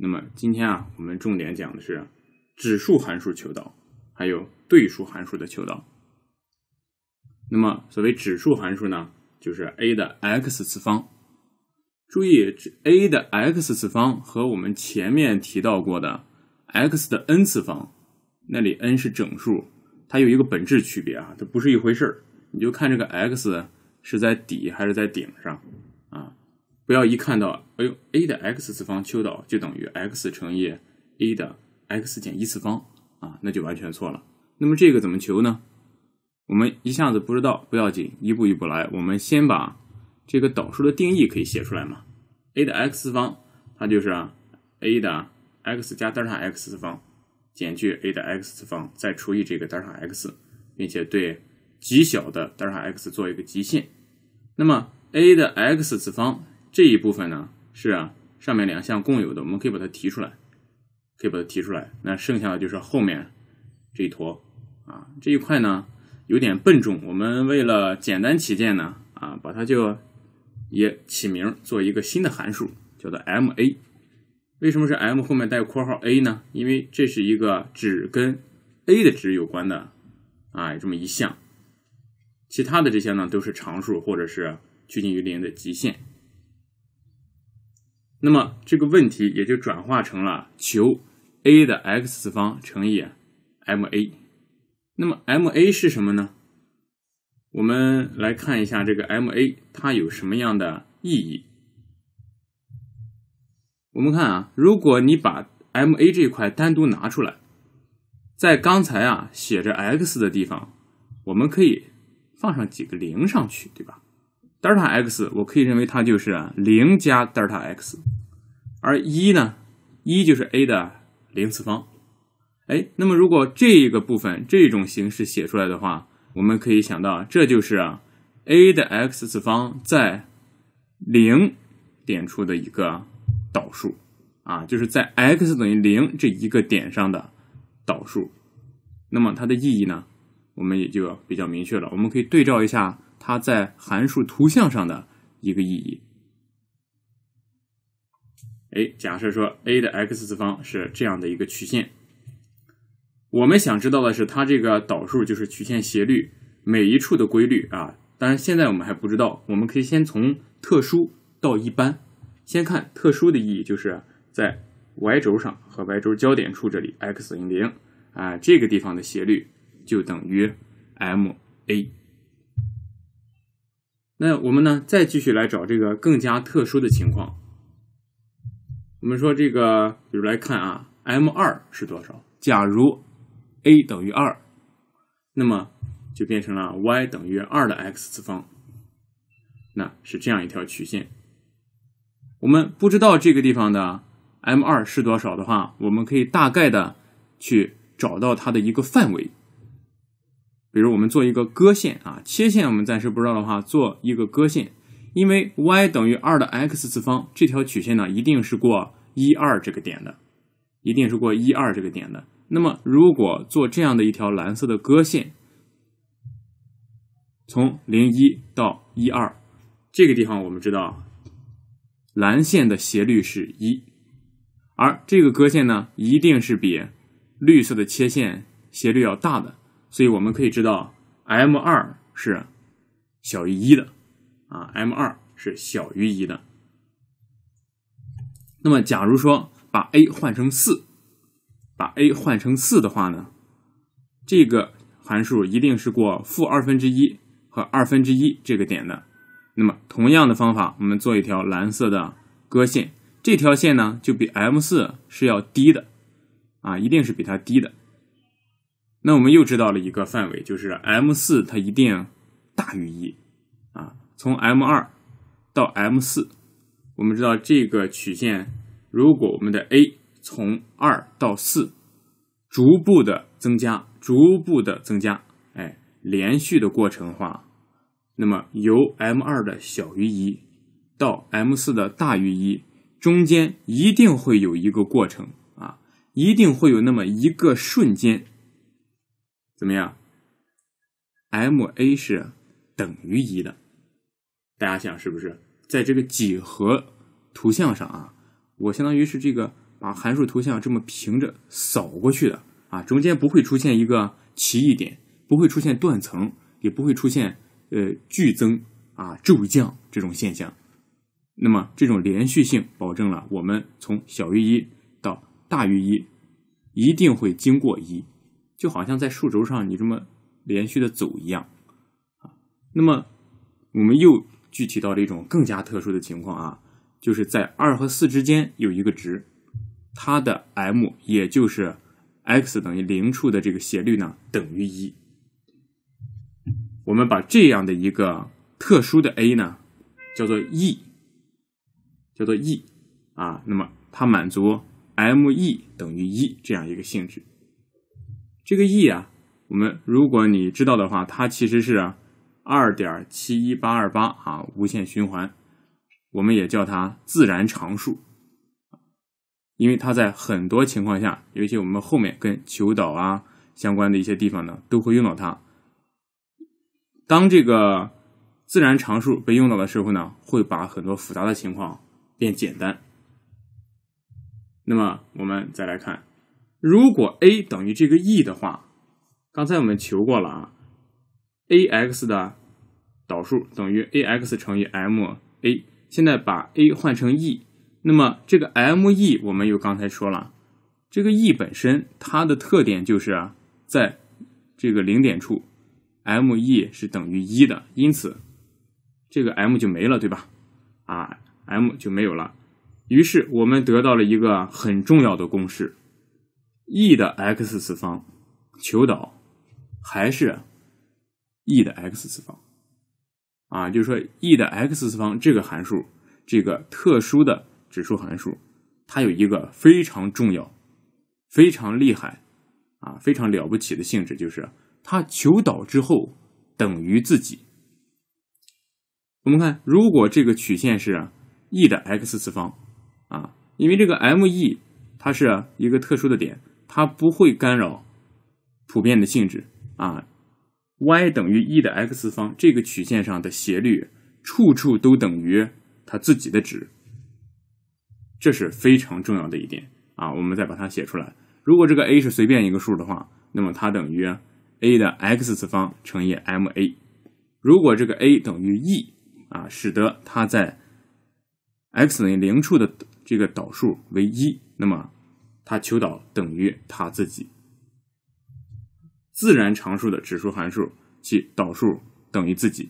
那么今天啊，我们重点讲的是指数函数求导，还有对数函数的求导。那么所谓指数函数呢，就是 a 的 x 次方。注意，a 的 x 次方和我们前面提到过的 x 的 n 次方，那里 n 是整数，它有一个本质区别啊，它不是一回事儿。你就看这个 x 是在底还是在顶上。不要一看到，哎呦，a 的 x 次方求导就等于 x 乘以 a 的 x 减一次方啊，那就完全错了。那么这个怎么求呢？我们一下子不知道不要紧，一步一步来。我们先把这个导数的定义可以写出来嘛？a 的 x 次方，它就是 a 的 x 加德尔塔 x 次方减去 a 的 x 次方，再除以这个德尔塔 x，并且对极小的德尔塔 x 做一个极限。那么 a 的 x 次方。这一部分呢是上面两项共有的，我们可以把它提出来，可以把它提出来。那剩下的就是后面这一坨啊，这一块呢有点笨重。我们为了简单起见呢，啊，把它就也起名做一个新的函数，叫做 m a。为什么是 m 后面带括号 a 呢？因为这是一个只跟 a 的值有关的啊，有这么一项。其他的这些呢都是常数或者是趋近于零的极限。那么这个问题也就转化成了求 a 的 x 次方乘以 ma。那么 ma 是什么呢？我们来看一下这个 ma 它有什么样的意义。我们看啊，如果你把 ma 这块单独拿出来，在刚才啊写着 x 的地方，我们可以放上几个零上去，对吧？德尔塔 x 我可以认为它就是零加德尔塔 x，而一呢，一就是 a 的零次方，哎，那么如果这一个部分这种形式写出来的话，我们可以想到这就是 a 的 x 次方在零点处的一个导数啊，就是在 x 等于零这一个点上的导数。那么它的意义呢，我们也就比较明确了，我们可以对照一下。它在函数图像上的一个意义。哎，假设说 a 的 x 次方是这样的一个曲线，我们想知道的是它这个导数就是曲线斜率每一处的规律啊。当然现在我们还不知道，我们可以先从特殊到一般，先看特殊的意义，就是在 y 轴上和 y 轴交点处这里 x 等于零啊，这个地方的斜率就等于 ma。那我们呢，再继续来找这个更加特殊的情况。我们说这个，比如来看啊，m 二是多少？假如 a 等于二，那么就变成了 y 等于二的 x 次方，那是这样一条曲线。我们不知道这个地方的 m 二是多少的话，我们可以大概的去找到它的一个范围。比如我们做一个割线啊，切线我们暂时不知道的话，做一个割线。因为 y 等于二的 x 次方这条曲线呢，一定是过一二这个点的，一定是过一二这个点的。那么如果做这样的一条蓝色的割线，从零一到一二这个地方，我们知道蓝线的斜率是一，而这个割线呢，一定是比绿色的切线斜率要大的。所以我们可以知道，m 二是小于一的啊，m 二是小于一的。那么，假如说把 a 换成四，把 a 换成四的话呢，这个函数一定是过负二分之一和二分之一这个点的。那么，同样的方法，我们做一条蓝色的割线，这条线呢就比 m 四是要低的啊，一定是比它低的。那我们又知道了一个范围，就是 m 四它一定大于一啊。从 m 二到 m 四，我们知道这个曲线，如果我们的 a 从二到四逐步的增加，逐步的增加，哎，连续的过程话，那么由 m 二的小于一到 m 四的大于一，中间一定会有一个过程啊，一定会有那么一个瞬间。怎么样？m a 是等于一的。大家想是不是，在这个几何图像上啊，我相当于是这个把函数图像这么平着扫过去的啊，中间不会出现一个奇异点，不会出现断层，也不会出现呃剧增啊骤降这种现象。那么这种连续性保证了我们从小于一到大于一，一定会经过一。就好像在数轴上你这么连续的走一样啊，那么我们又具体到了一种更加特殊的情况啊，就是在二和四之间有一个值，它的 m 也就是 x 等于零处的这个斜率呢等于一。我们把这样的一个特殊的 a 呢叫做 e，叫做 e 啊，那么它满足 me 等于一这样一个性质。这个 e 啊，我们如果你知道的话，它其实是二点七一八二八啊，无限循环，我们也叫它自然常数，因为它在很多情况下，尤其我们后面跟求导啊相关的一些地方呢，都会用到它。当这个自然常数被用到的时候呢，会把很多复杂的情况变简单。那么我们再来看。如果 a 等于这个 e 的话，刚才我们求过了啊，a x 的导数等于 a x 乘以 m a。现在把 a 换成 e，那么这个 m e 我们又刚才说了，这个 e 本身它的特点就是在这个零点处 m e 是等于一的，因此这个 m 就没了，对吧？啊，m 就没有了。于是我们得到了一个很重要的公式。e 的 x 次方求导还是 e 的 x 次方啊，就是说 e 的 x 次方这个函数，这个特殊的指数函数，它有一个非常重要、非常厉害啊、非常了不起的性质，就是它求导之后等于自己。我们看，如果这个曲线是 e 的 x 次方啊，因为这个 me 它是一个特殊的点。它不会干扰普遍的性质啊。y 等于 e 的 x 方这个曲线上的斜率处处都等于它自己的值，这是非常重要的一点啊。我们再把它写出来。如果这个 a 是随便一个数的话，那么它等于 a 的 x 次方乘以 ma。如果这个 a 等于 e 啊，使得它在 x 等于零处的这个导数为一，那么。它求导等于它自己，自然常数的指数函数其导数等于自己。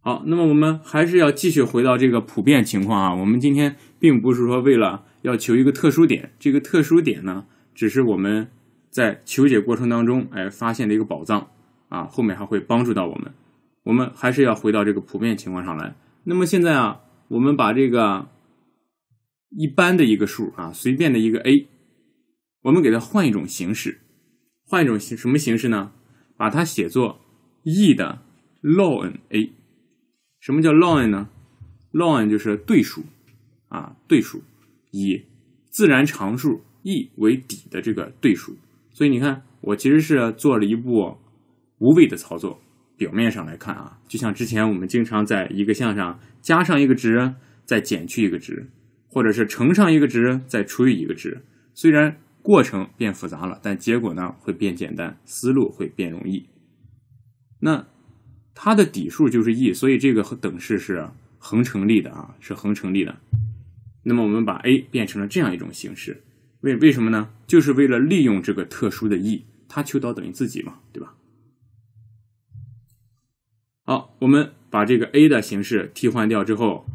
好，那么我们还是要继续回到这个普遍情况啊。我们今天并不是说为了要求一个特殊点，这个特殊点呢，只是我们在求解过程当中哎发现的一个宝藏啊，后面还会帮助到我们。我们还是要回到这个普遍情况上来。那么现在啊，我们把这个。一般的一个数啊，随便的一个 a，我们给它换一种形式，换一种形什么形式呢？把它写作 e 的 lna。什么叫 ln 呢？ln 就是对数啊，对数以自然常数 e 为底的这个对数。所以你看，我其实是做了一步无谓的操作。表面上来看啊，就像之前我们经常在一个项上加上一个值，再减去一个值。或者是乘上一个值再除以一个值，虽然过程变复杂了，但结果呢会变简单，思路会变容易。那它的底数就是 e，所以这个等式是恒成立的啊，是恒成立的。那么我们把 a 变成了这样一种形式，为为什么呢？就是为了利用这个特殊的 e，它求导等于自己嘛，对吧？好，我们把这个 a 的形式替换掉之后，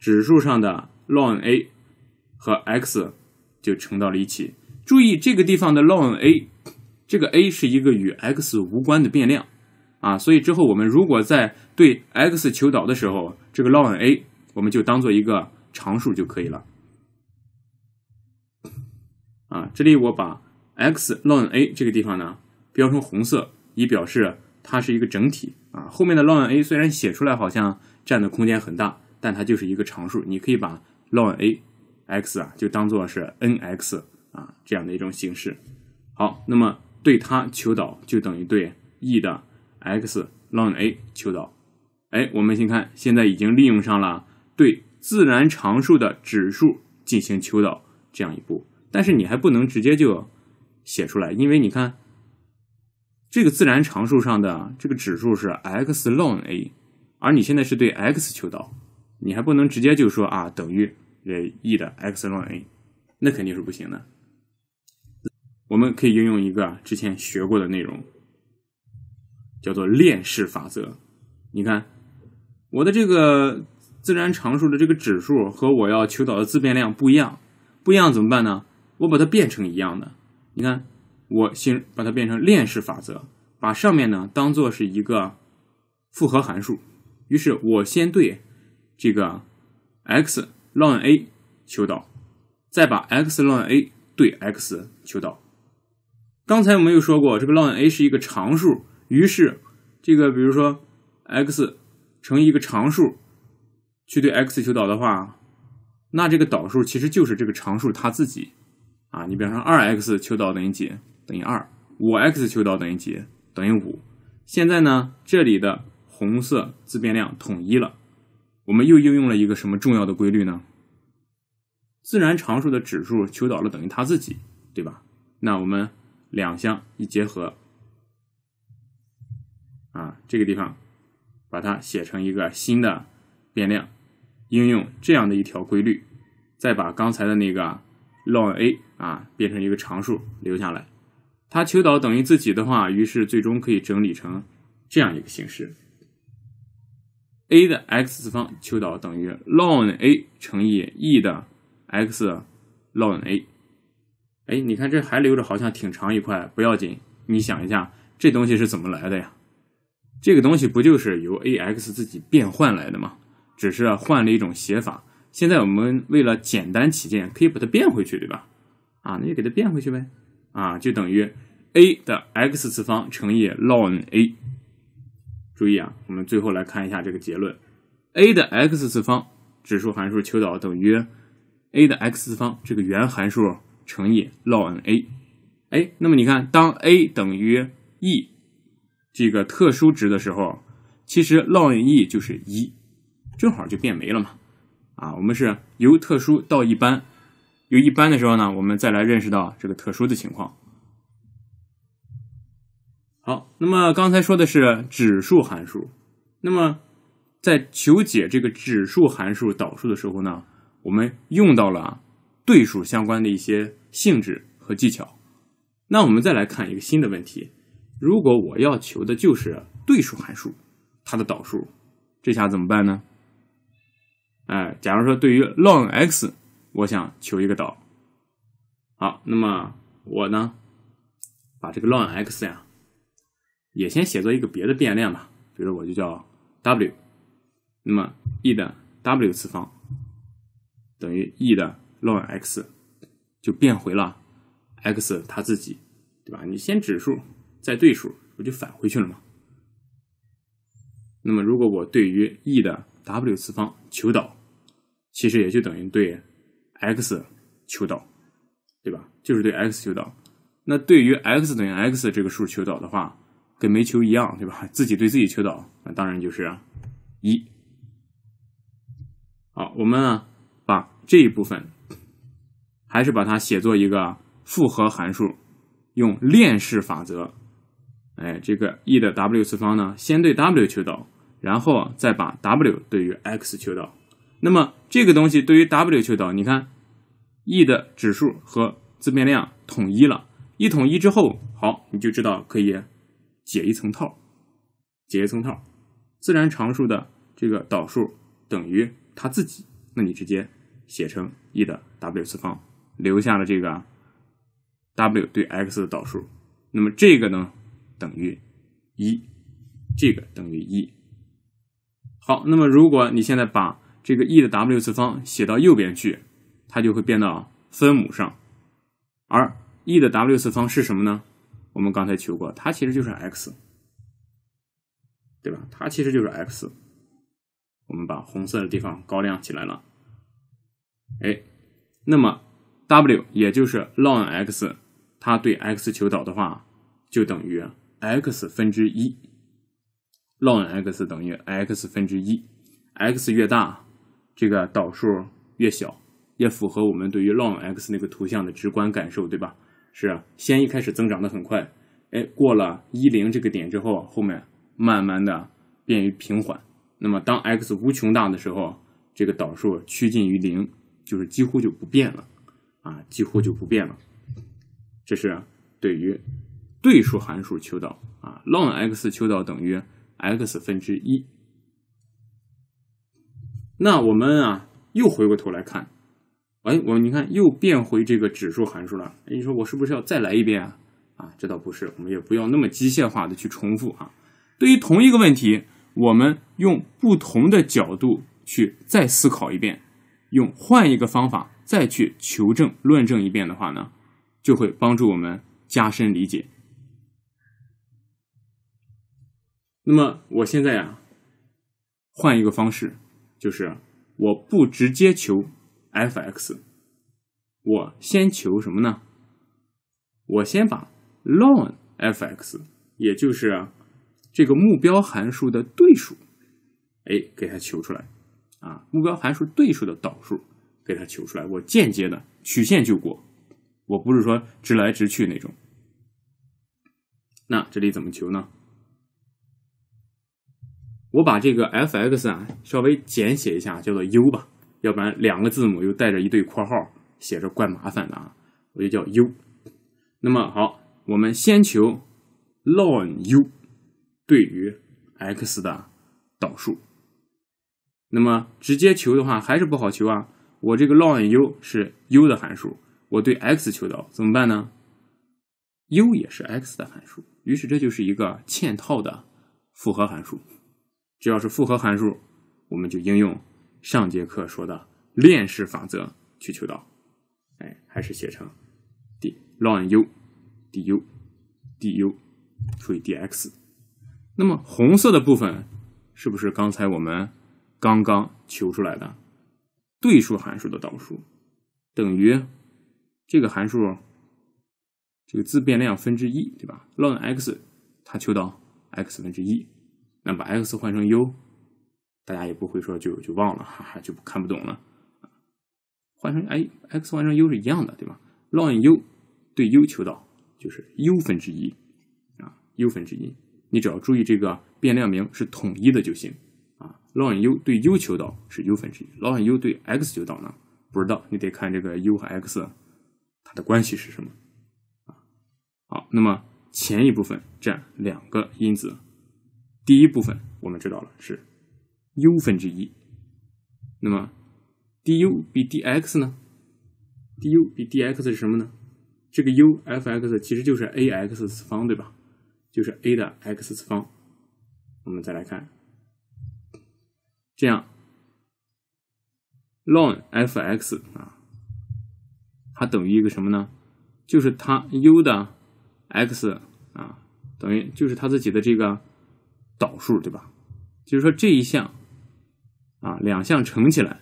指数上的。ln a 和 x 就乘到了一起。注意这个地方的 ln a，这个 a 是一个与 x 无关的变量啊，所以之后我们如果在对 x 求导的时候，这个 ln a 我们就当做一个常数就可以了。啊，这里我把 x ln a 这个地方呢标成红色，以表示它是一个整体啊。后面的 ln a 虽然写出来好像占的空间很大，但它就是一个常数，你可以把 ln a x 啊，就当做是 n x 啊这样的一种形式。好，那么对它求导就等于对 e 的 x ln a 求导。哎，我们先看，现在已经利用上了对自然常数的指数进行求导这样一步，但是你还不能直接就写出来，因为你看这个自然常数上的这个指数是 x ln a，而你现在是对 x 求导。你还不能直接就说啊等于 e 的 x ln a，那肯定是不行的。我们可以应用一个之前学过的内容，叫做链式法则。你看，我的这个自然常数的这个指数和我要求导的自变量不一样，不一样怎么办呢？我把它变成一样的。你看，我先把它变成链式法则，把上面呢当做是一个复合函数，于是我先对。这个 x ln a 求导，再把 x ln a 对 x 求导。刚才我们又说过，这个 ln a 是一个常数，于是这个比如说 x 乘一个常数，去对 x 求导的话，那这个导数其实就是这个常数它自己啊。你比方说 2x 求导等于几？等于2。5x 求导等于几？等于5。现在呢，这里的红色自变量统一了。我们又应用了一个什么重要的规律呢？自然常数的指数求导了等于它自己，对吧？那我们两项一结合，啊，这个地方把它写成一个新的变量，应用这样的一条规律，再把刚才的那个 ln a 啊变成一个常数留下来，它求导等于自己的话，于是最终可以整理成这样一个形式。a 的 x 次方求导等于 ln a 乘以 e 的 x ln a，哎，你看这还留着，好像挺长一块，不要紧。你想一下，这东西是怎么来的呀？这个东西不就是由 a x 自己变换来的吗？只是换了一种写法。现在我们为了简单起见，可以把它变回去，对吧？啊，那就给它变回去呗。啊，就等于 a 的 x 次方乘以 ln a。注意啊，我们最后来看一下这个结论：a 的 x 次方指数函数求导等于 a 的 x 次方这个原函数乘以 ln a。哎，那么你看，当 a 等于 e 这个特殊值的时候，其实 ln e 就是一，正好就变没了嘛。啊，我们是由特殊到一般，由一般的时候呢，我们再来认识到这个特殊的情况。好，那么刚才说的是指数函数，那么在求解这个指数函数导数的时候呢，我们用到了对数相关的一些性质和技巧。那我们再来看一个新的问题：如果我要求的就是对数函数它的导数，这下怎么办呢？哎，假如说对于 ln x，我想求一个导。好，那么我呢，把这个 ln x 呀。也先写作一个别的变量吧，比如我就叫 w，那么 e 的 w 次方等于 e 的 lnx，就变回了 x 它自己，对吧？你先指数再对数，不就返回去了吗？那么如果我对于 e 的 w 次方求导，其实也就等于对 x 求导，对吧？就是对 x 求导。那对于 x 等于 x 这个数求导的话。跟煤球一样，对吧？自己对自己求导，那当然就是一。好，我们把这一部分还是把它写作一个复合函数，用链式法则。哎，这个 e 的 w 次方呢，先对 w 求导，然后再把 w 对于 x 求导。那么这个东西对于 w 求导，你看 e 的指数和自变量统一了，一统一之后，好，你就知道可以。解一层套，解一层套，自然常数的这个导数等于它自己，那你直接写成 e 的 w 次方，留下了这个 w 对 x 的导数，那么这个呢等于一，这个等于一。好，那么如果你现在把这个 e 的 w 次方写到右边去，它就会变到分母上，而 e 的 w 次方是什么呢？我们刚才求过，它其实就是 x，对吧？它其实就是 x。我们把红色的地方高亮起来了。哎，那么 w 也就是 lnx，它对 x 求导的话，就等于 x 分之一。lnx 等于 x 分之一，x 越大，这个导数越小，也符合我们对于 lnx 那个图像的直观感受，对吧？是先一开始增长的很快，哎，过了一零这个点之后，后面慢慢的变于平缓。那么当 x 无穷大的时候，这个导数趋近于零，就是几乎就不变了，啊，几乎就不变了。这是对于对数函数求导，啊，lnx 求导等于 x 分之一。那我们啊，又回过头来看。哎，我你看又变回这个指数函数了。哎，你说我是不是要再来一遍啊？啊，这倒不是，我们也不要那么机械化的去重复啊。对于同一个问题，我们用不同的角度去再思考一遍，用换一个方法再去求证、论证一遍的话呢，就会帮助我们加深理解。那么我现在啊，换一个方式，就是我不直接求。f(x)，我先求什么呢？我先把 ln f(x)，也就是这个目标函数的对数，哎，给它求出来啊，目标函数对数的导数给它求出来，我间接的曲线救国，我不是说直来直去那种。那这里怎么求呢？我把这个 f(x) 啊稍微简写一下，叫做 u 吧。要不然两个字母又带着一对括号，写着怪麻烦的啊！我就叫 u。那么好，我们先求 ln u 对于 x 的导数。那么直接求的话还是不好求啊。我这个 ln u 是 u 的函数，我对 x 求导怎么办呢？u 也是 x 的函数，于是这就是一个嵌套的复合函数。只要是复合函数，我们就应用。上节课说的链式法则去求导，哎，还是写成 dlnu，du，du 除以 dx。那么红色的部分是不是刚才我们刚刚求出来的对数函数的导数等于这个函数这个自变量分之一，对吧？lnx 它求导 x 分之一，那把 x 换成 u。大家也不会说就就忘了，哈哈，就看不懂了。换成哎，x 换成 u 是一样的，对吧？ln u 对 u 求导就是 u 分之一啊，u 分之一。你只要注意这个变量名是统一的就行啊。ln u 对 u 求导是 u 分之一，ln u 对 x 求导呢？不知道，你得看这个 u 和 x 它的关系是什么啊。好，那么前一部分占两个因子，第一部分我们知道了是。u 分之一，那么 du 比 dx 呢？du 比 dx 是什么呢？这个 ufx 其实就是 a x 次方，对吧？就是 a 的 x 次方。我们再来看，这样 ln fx 啊，它等于一个什么呢？就是它 u 的 x 啊，等于就是它自己的这个导数，对吧？就是说这一项。两项乘起来，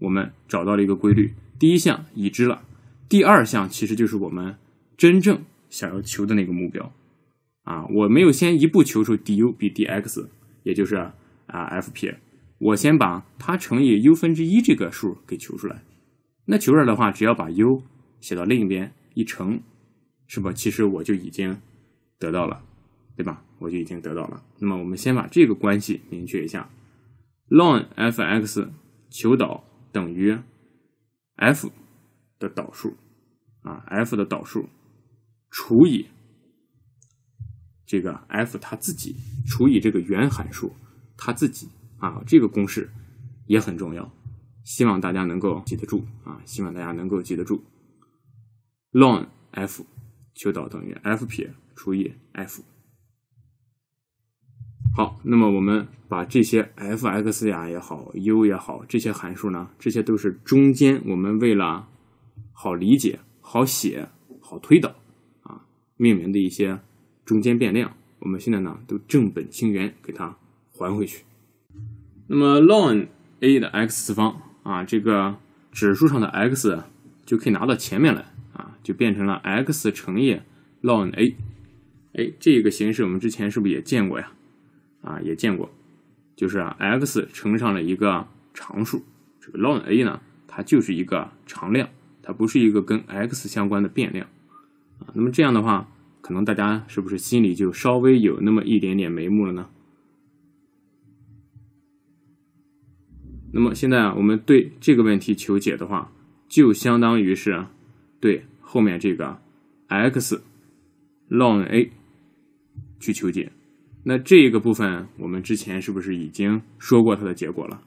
我们找到了一个规律。第一项已知了，第二项其实就是我们真正想要求的那个目标。啊，我没有先一步求出 d u 比 d x，也就是啊 f 撇，我先把它乘以 u 分之一这个数给求出来。那求出来的话，只要把 u 写到另一边一乘，是不？其实我就已经得到了，对吧？我就已经得到了。那么我们先把这个关系明确一下。ln f x 求导等于 f 的导数啊，f 的导数除以这个 f 它自己除以这个原函数它自己啊，这个公式也很重要，希望大家能够记得住啊，希望大家能够记得住，ln f 求导等于 f 撇除以 f。好，那么我们把这些 f(x) 呀也好，u 也好，这些函数呢，这些都是中间我们为了好理解、好写、好推导啊，命名的一些中间变量。我们现在呢都正本清源，给它还回去。那么 ln a 的 x 次方啊，这个指数上的 x 就可以拿到前面来啊，就变成了 x 乘以 ln a。哎，这个形式我们之前是不是也见过呀？啊，也见过，就是 x 乘上了一个常数，这个 ln a 呢，它就是一个常量，它不是一个跟 x 相关的变量。啊，那么这样的话，可能大家是不是心里就稍微有那么一点点眉目了呢？那么现在啊，我们对这个问题求解的话，就相当于是对后面这个 x ln a 去求解。那这个部分，我们之前是不是已经说过它的结果了？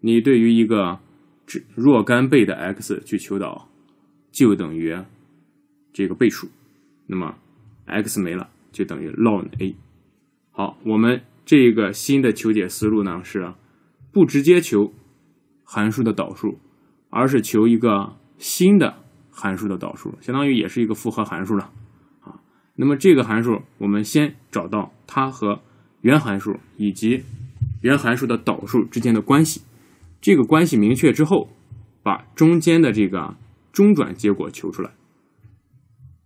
你对于一个只若干倍的 x 去求导，就等于这个倍数，那么 x 没了就等于 ln a。好，我们这个新的求解思路呢是不直接求函数的导数，而是求一个新的函数的导数，相当于也是一个复合函数了。那么这个函数，我们先找到它和原函数以及原函数的导数之间的关系。这个关系明确之后，把中间的这个中转结果求出来。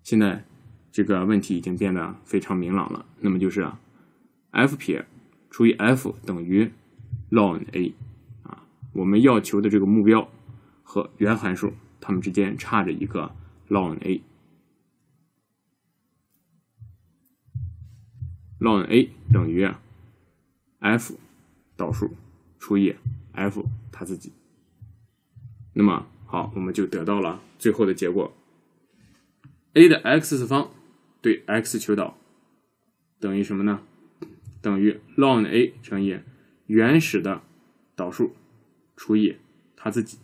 现在这个问题已经变得非常明朗了。那么就是 f 撇除以 f 等于 ln a 啊，我们要求的这个目标和原函数它们之间差着一个 ln a。ln a 等于 f 导数除以 f 它自己。那么好，我们就得到了最后的结果：a 的 x 次方对 x 求导等于什么呢？等于 ln a 乘以原始的导数除以它自己，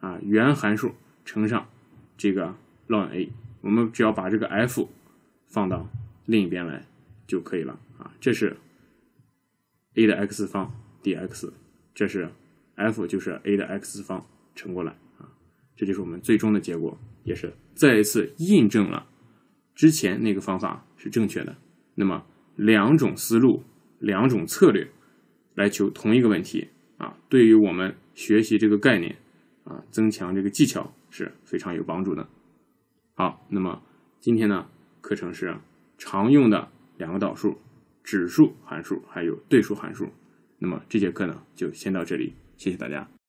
啊，原函数乘上这个 ln a。我们只要把这个 f 放到另一边来。就可以了啊，这是 a 的 x 方 dx，这是 f 就是 a 的 x 方乘过来啊，这就是我们最终的结果，也是再一次印证了之前那个方法是正确的。那么两种思路，两种策略来求同一个问题啊，对于我们学习这个概念啊，增强这个技巧是非常有帮助的。好，那么今天呢课程是常用的。两个导数，指数函数还有对数函数，那么这节课呢就先到这里，谢谢大家。